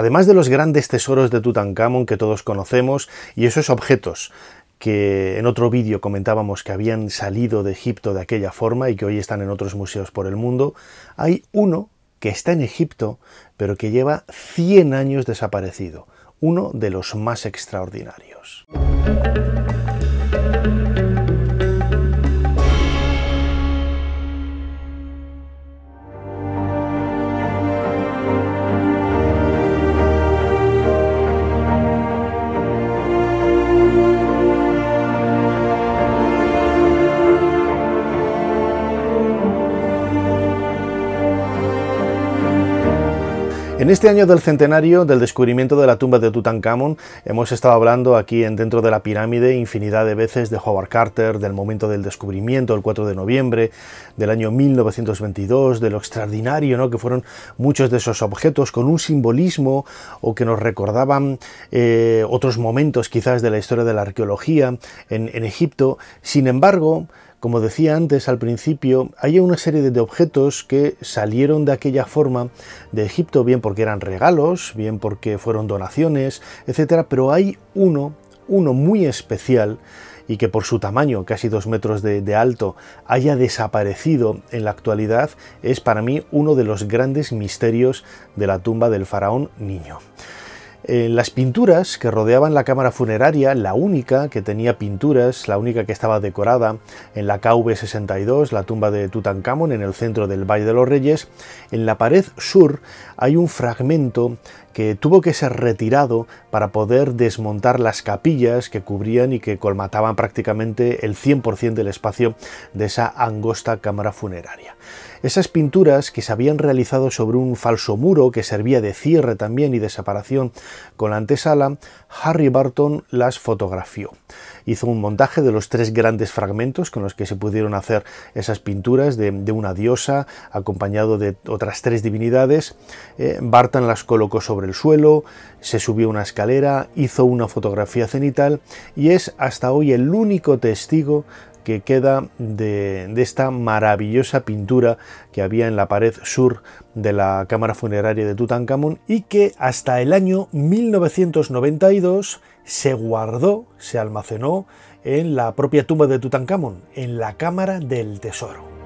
Además de los grandes tesoros de Tutankamón que todos conocemos y esos objetos que en otro vídeo comentábamos que habían salido de Egipto de aquella forma y que hoy están en otros museos por el mundo, hay uno que está en Egipto, pero que lleva 100 años desaparecido, uno de los más extraordinarios. En este año del centenario del descubrimiento de la tumba de Tutankamón, hemos estado hablando aquí en Dentro de la Pirámide infinidad de veces de Howard Carter, del momento del descubrimiento, el 4 de noviembre del año 1922, de lo extraordinario ¿no? que fueron muchos de esos objetos con un simbolismo o que nos recordaban eh, otros momentos quizás de la historia de la arqueología en, en Egipto. Sin embargo, como decía antes al principio, hay una serie de objetos que salieron de aquella forma de Egipto, bien porque eran regalos, bien porque fueron donaciones, etc. Pero hay uno, uno muy especial, y que por su tamaño, casi dos metros de, de, alto, haya desaparecido en la actualidad, es para mí uno de los grandes misterios de la tumba del faraón niño. Eh, las pinturas que rodeaban la cámara funeraria, la única que tenía pinturas, la única que estaba decorada en la KV62, la tumba de Tutankamón, en el centro del Valle de los Reyes, en la pared sur hay un fragmento que tuvo que ser retirado para poder desmontar las capillas que cubrían y que colmataban prácticamente el 100% del espacio de esa angosta cámara funeraria. Esas pinturas que se habían realizado sobre un falso muro que servía de cierre también y de separación con la antesala, Harry Barton las fotografió hizo un montaje de los tres grandes fragmentos con los que se pudieron hacer esas pinturas de, una diosa acompañado de otras tres divinidades. Eh, Bartan las colocó sobre el suelo, se subió una escalera, hizo una fotografía cenital y es hasta hoy el único testigo que queda de, esta maravillosa pintura que había en la pared sur de la cámara funeraria de Tutankamón y que hasta el año 1992 se guardó, se almacenó en la propia tumba de Tutankamón, en la cámara del tesoro.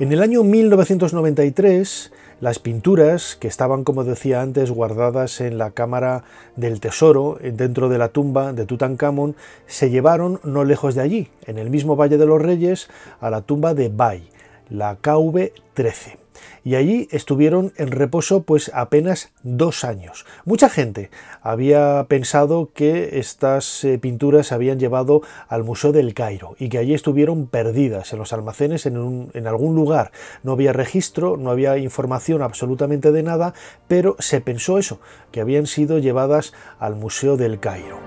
En el año 1993, las pinturas, que estaban, como decía antes, guardadas en la Cámara del Tesoro, dentro de la tumba de Tutankamón, se llevaron no lejos de allí, en el mismo Valle de los Reyes, a la tumba de Bai, la KV-13 y allí estuvieron en reposo pues apenas dos años. Mucha gente había pensado que estas eh, pinturas se habían llevado al Museo del Cairo y que allí estuvieron perdidas en los almacenes en algún lugar. No había registro, no había información absolutamente de nada, pero se pensó eso, que habían sido llevadas al Museo del Cairo.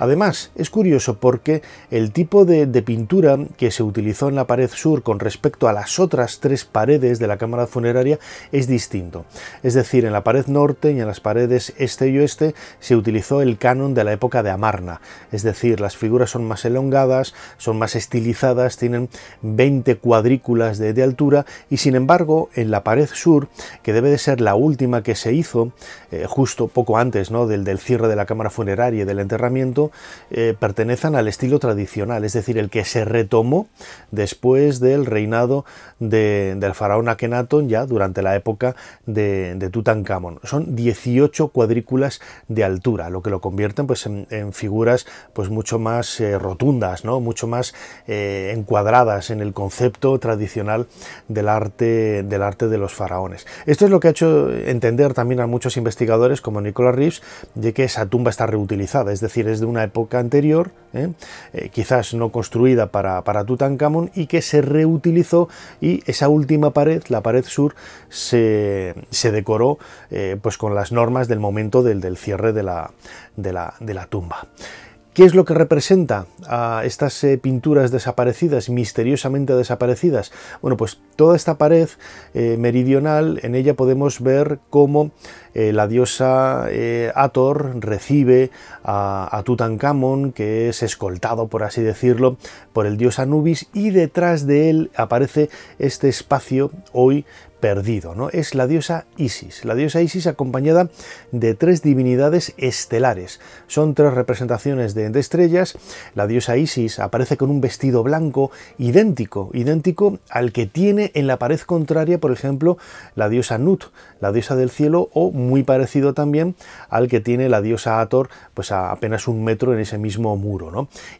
Además, es curioso porque el tipo de, pintura que se utilizó en la pared sur con respecto a las otras tres paredes de la cámara funeraria es distinto. Es decir, en la pared norte y en las paredes este y oeste se utilizó el canon de la época de Amarna. Es decir, las figuras son más elongadas, son más estilizadas, tienen 20 cuadrículas de, altura y sin embargo en la pared sur, que debe de ser la última que se hizo, eh, justo poco antes ¿no? del, del cierre de la cámara funeraria y del enterramiento, eh, pertenezcan al estilo tradicional, es decir, el que se retomó después del reinado del faraón Akenatón, ya durante la época de, de, Tutankamón. Son 18 cuadrículas de altura, lo que lo convierten pues, en, figuras pues, mucho más eh, rotundas, ¿no? mucho más eh, encuadradas en el concepto tradicional del arte, del arte de los faraones. Esto es lo que ha hecho entender también a muchos investigadores como Nicolas Reeves de que esa tumba está reutilizada, es decir, es de una época anterior, ¿eh? Eh, quizás no construida para, para, Tutankamón, y que se reutilizó y esa última pared, la pared sur, se, decoró eh, pues con las normas del momento del, del cierre de la, de la, de la tumba. ¿Qué es lo que representa a estas eh, pinturas desaparecidas, misteriosamente desaparecidas? Bueno, pues toda esta pared eh, meridional, en ella podemos ver cómo eh, la diosa Ator recibe a, a, Tutankamón, que es escoltado, por así decirlo, por el dios Anubis, y detrás de él aparece este espacio hoy perdido. ¿no? Es la diosa Isis. La diosa Isis acompañada de tres divinidades estelares. Son tres representaciones de, estrellas. La diosa Isis aparece con un vestido blanco idéntico, idéntico al que tiene en la pared contraria, por ejemplo, la diosa Nut, la diosa del cielo, o muy parecido también al que tiene la diosa Ator, pues a apenas un metro en ese mismo muro.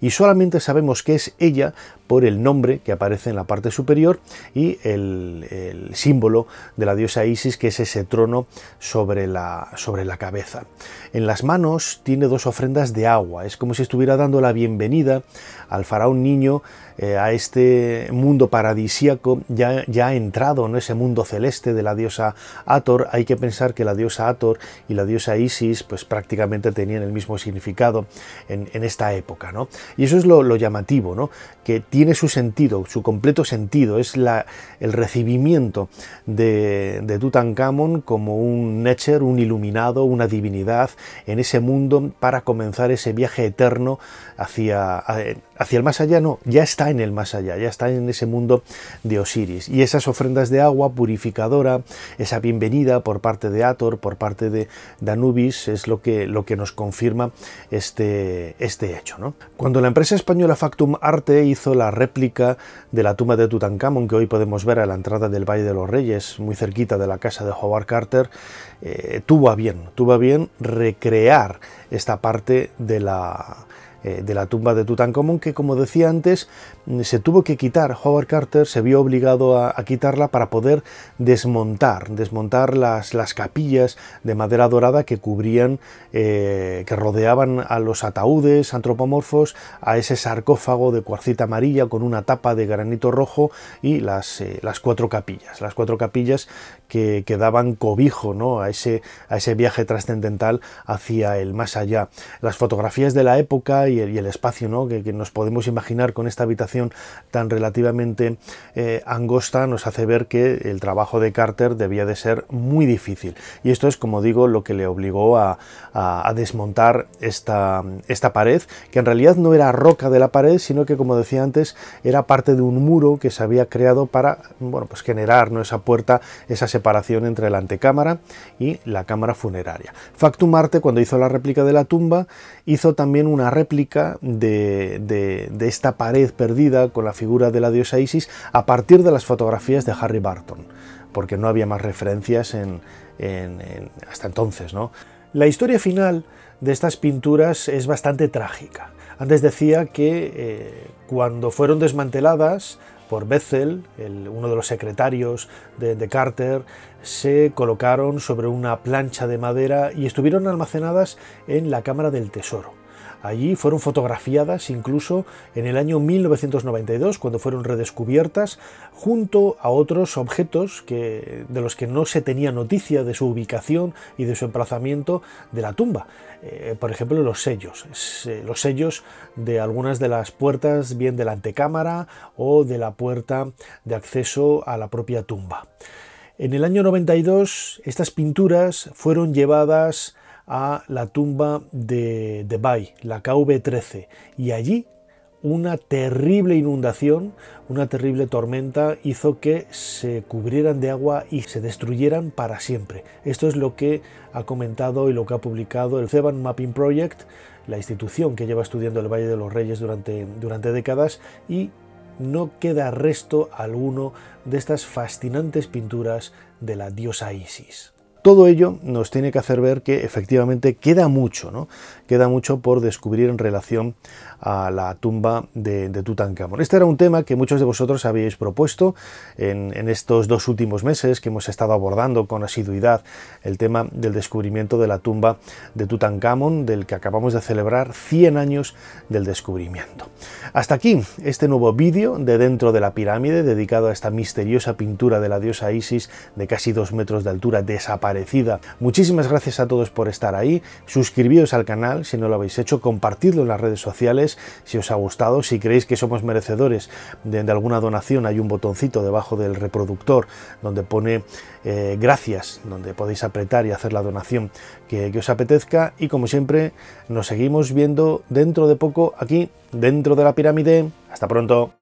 Y solamente sabemos que es ella por el nombre que aparece en la parte superior y el símbolo de la diosa Isis, que es ese trono sobre la, sobre la cabeza. En las manos tiene dos ofrendas de agua, es como si estuviera dando la bienvenida al faraón niño eh, a este mundo paradisíaco, ya, ya ha entrado en ese mundo celeste de la diosa Ator. Hay que pensar que la diosa Ator y la diosa Isis pues prácticamente tenían el mismo significado en, esta época. ¿no? Y eso es lo, llamativo, ¿no? que tiene su sentido, su completo sentido, es la, el recibimiento de, de Tutankamón como un nether, un iluminado, una divinidad en ese mundo para comenzar ese viaje eterno hacia, hacia el más allá. No, ya está en el más allá, ya está en ese mundo de Osiris. Y esas ofrendas de agua purificadora, esa bienvenida por parte de Ator, por parte de Danubis, es lo que, lo que nos confirma este, este hecho. Cuando la empresa española Factum Arte hizo la réplica de la tumba de Tutankamón que hoy podemos ver a la entrada del Valle de los Reyes, es muy cerquita de la casa de Howard Carter, eh, tuvo a bien, tuvo a bien recrear esta parte de la, eh, de la tumba de Tutankamón, que como decía antes, mm, se tuvo que quitar. Howard Carter se vio obligado a, quitarla para poder desmontar, desmontar las, las capillas de madera dorada que cubrían, eh, que rodeaban a los ataúdes antropomorfos, a ese sarcófago de cuarcita amarilla con una tapa de granito rojo y las, eh, las cuatro capillas, las cuatro capillas que, que daban cobijo ¿no? a, ese, a ese viaje trascendental hacia el más allá. Las fotografías de la época y el, espacio que, nos podemos imaginar con esta habitación tan relativamente eh, angosta nos hace ver que el trabajo de Carter debía de ser muy difícil. Y esto es, como digo, lo que le obligó a, desmontar esta, esta pared, que en realidad no era roca de la pared, sino que, como decía antes, era parte de un muro que se había creado para bueno, pues generar ¿no? esa puerta, esa separación entre la antecámara y la cámara funeraria. Factum Arte, cuando hizo la réplica de la tumba, hizo también una réplica de, esta pared perdida con la figura de la diosa Isis a partir de las fotografías de Harry Barton, porque no había más referencias hasta entonces. ¿no? La historia final de estas pinturas es bastante trágica. Antes decía que eh, cuando fueron desmanteladas, por Bethel, uno de los secretarios de, de, Carter, se colocaron sobre una plancha de madera y estuvieron almacenadas en la Cámara del Tesoro. Allí fueron fotografiadas incluso en el año 1992, cuando fueron redescubiertas, junto a otros objetos que, de los que no se tenía noticia de su ubicación y de su emplazamiento de la tumba. Eh, por ejemplo, los sellos, eh, los sellos de algunas de las puertas, bien de la antecámara o de la puerta de acceso a la propia tumba. En el año 92, estas pinturas fueron llevadas a la tumba de, de la KV-13, y allí una terrible inundación, una terrible tormenta hizo que se cubrieran de agua y se destruyeran para siempre. Esto es lo que ha comentado y lo que ha publicado el Theban Mapping Project, la institución que lleva estudiando el Valle de los Reyes durante, durante décadas y no queda resto alguno de estas fascinantes pinturas de la diosa Isis. Todo ello nos tiene que hacer ver que efectivamente queda mucho, ¿no? Queda mucho por descubrir en relación a la tumba de, de Tutankamón. Este era un tema que muchos de vosotros habíais propuesto en, estos dos últimos meses que hemos estado abordando con asiduidad el tema del descubrimiento de la tumba de Tutankamón, del que acabamos de celebrar 100 años del descubrimiento. Hasta aquí este nuevo vídeo de Dentro de la Pirámide, dedicado a esta misteriosa pintura de la diosa Isis de casi dos metros de altura desaparecida Muchísimas gracias a todos por estar ahí, suscribíos al canal si no lo habéis hecho, compartidlo en las redes sociales si os ha gustado, si creéis que somos merecedores de, alguna donación hay un botoncito debajo del reproductor donde pone eh, gracias, donde podéis apretar y hacer la donación que os apetezca y como siempre nos seguimos viendo dentro de poco aquí, dentro de la pirámide. Hasta pronto.